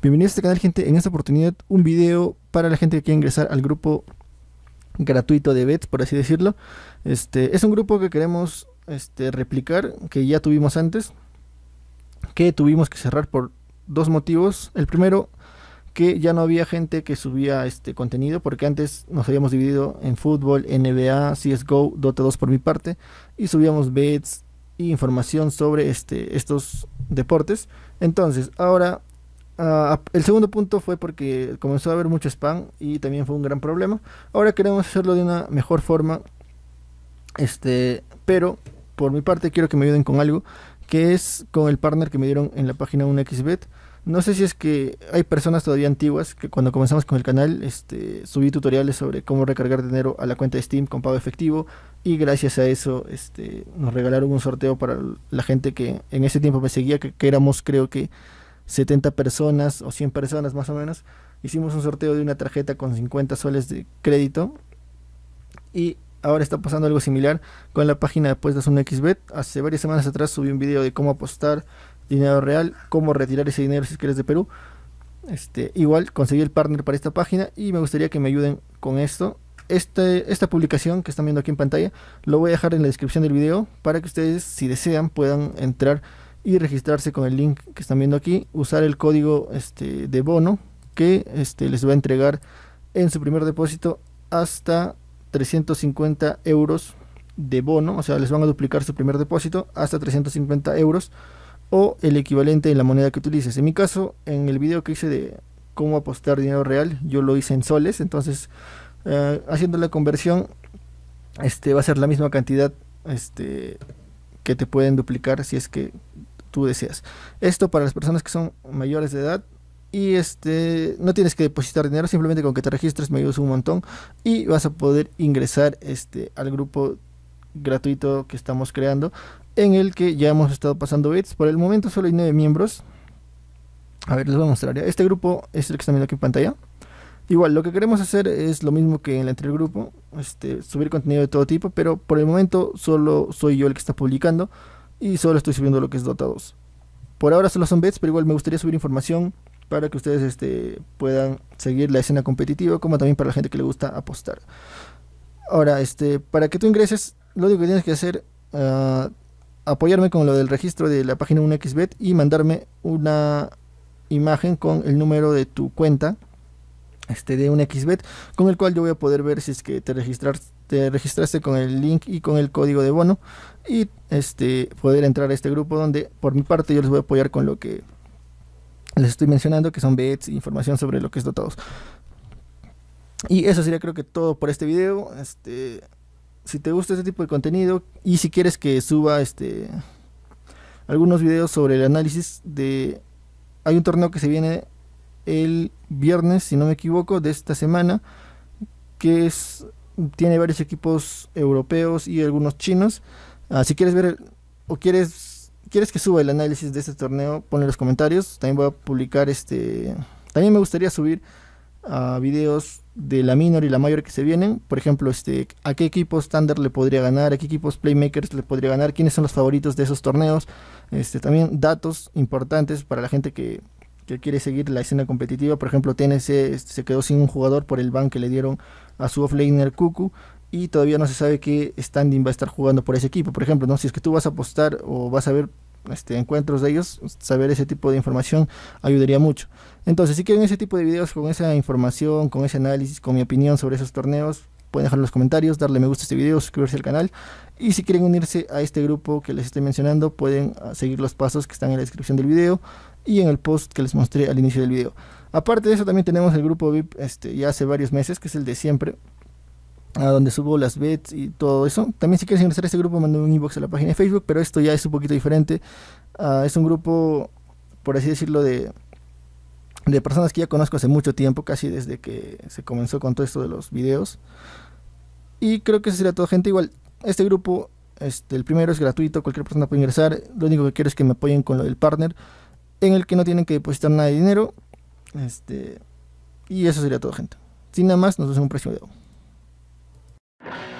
Bienvenidos a este canal, gente. En esta oportunidad, un video para la gente que quiere ingresar al grupo gratuito de Bets, por así decirlo. Este es un grupo que queremos este, replicar, que ya tuvimos antes, que tuvimos que cerrar por dos motivos. El primero, que ya no había gente que subía este contenido, porque antes nos habíamos dividido en fútbol, NBA, CSGO, Dota 2 por mi parte, y subíamos Bets e información sobre este, estos deportes. Entonces, ahora Ah, el segundo punto fue porque comenzó a haber mucho spam y también fue un gran problema. Ahora queremos hacerlo de una mejor forma. Este, pero por mi parte quiero que me ayuden con algo que es con el partner que me dieron en la página 1xbet. No sé si es que hay personas todavía antiguas que cuando comenzamos con el canal este, subí tutoriales sobre cómo recargar dinero a la cuenta de Steam con pago efectivo y gracias a eso este, nos regalaron un sorteo para la gente que en ese tiempo me seguía, que éramos creo que 70 personas o 100 personas más o menos, hicimos un sorteo de una tarjeta con 50 soles de crédito y ahora está pasando algo similar con la página de apuestas un XBet. Hace varias semanas atrás subí un video de cómo apostar dinero real, cómo retirar ese dinero si es que eres de Perú. Este, igual conseguí el partner para esta página y me gustaría que me ayuden con esto. Este, esta publicación que están viendo aquí en pantalla lo voy a dejar en la descripción del video para que ustedes, si desean, puedan entrar y registrarse con el link que están viendo aquí, usar el código este, de bono que este, les va a entregar en su primer depósito hasta 350 euros de bono, o sea, les van a duplicar su primer depósito hasta 350 euros o el equivalente en la moneda que utilices. En mi caso, en el video que hice de cómo apostar dinero real, yo lo hice en soles, entonces eh, haciendo la conversión, este va a ser la misma cantidad este, que te pueden duplicar si es que deseas. Esto para las personas que son mayores de edad y este no tienes que depositar dinero, simplemente con que te registres me ayudas un montón y vas a poder ingresar este al grupo gratuito que estamos creando en el que ya hemos estado pasando bits. Por el momento solo hay nueve miembros. A ver, les voy a mostrar Este grupo es el que está viendo aquí en pantalla. Igual, lo que queremos hacer es lo mismo que en el anterior grupo, este, subir contenido de todo tipo, pero por el momento solo soy yo el que está publicando y solo estoy subiendo lo que es Dota 2. Por ahora solo son bets, pero igual me gustaría subir información para que ustedes este, puedan seguir la escena competitiva, como también para la gente que le gusta apostar. Ahora, este, para que tú ingreses, lo único que tienes que hacer, ah, apoyarme con lo del registro de la página 1xbet y mandarme una imagen con el número de tu cuenta este, de 1xbet, con el cual yo voy a poder ver si es que te, registras, te registraste con el link y con el código de bono y este, poder entrar a este grupo donde por mi parte yo les voy a apoyar con lo que les estoy mencionando, que son bets, información sobre lo que es dotados. Y eso sería creo que todo por este video. Este, si te gusta este tipo de contenido y si quieres que suba este algunos videos sobre el análisis de hay un torneo que se viene el viernes, si no me equivoco, de esta semana que es tiene varios equipos europeos y algunos chinos. Ah, si quieres ver o quieres quieres que suba el análisis de este torneo, ponle los comentarios. También voy a publicar este. También me gustaría subir videos de la minor y la mayor que se vienen. Por ejemplo, este, a qué equipo Thunder le podría ganar, a qué equipos Playmakers le podría ganar, quiénes son los favoritos de esos torneos. Este, también datos importantes para la gente que que quiere seguir la escena competitiva. Por ejemplo, TNC se quedó sin un jugador por el ban que le dieron a su offlaner Cucu y todavía no se sabe qué standing va a estar jugando por ese equipo. Por ejemplo, ¿no? si es que tú vas a apostar o vas a ver este, encuentros de ellos, saber ese tipo de información ayudaría mucho. Entonces, si quieren ese tipo de videos con esa información, con ese análisis, con mi opinión sobre esos torneos, pueden dejar en los comentarios, darle me gusta a este video, suscribirse al canal. Y si quieren unirse a este grupo que les estoy mencionando, pueden ah, seguir los pasos que están en la descripción del video y en el post que les mostré al inicio del video. Aparte de eso también tenemos el grupo VIP este, ya hace varios meses, que es el de siempre, a donde subo las bets y todo eso. También si quieres ingresar a este grupo, mando un inbox a la página de Facebook, pero esto ya es un poquito diferente. Ah, es un grupo, por así decirlo, de, personas que ya conozco hace mucho tiempo, casi desde que se comenzó con todo esto de los videos. Y creo que eso sería todo, gente. Igual, este grupo, este, el primero es gratuito, cualquier persona puede ingresar. Lo único que quiero es que me apoyen con lo del partner en el que no tienen que depositar nada de dinero. Este, y eso sería todo, gente. Sin nada más, nos vemos en un próximo video.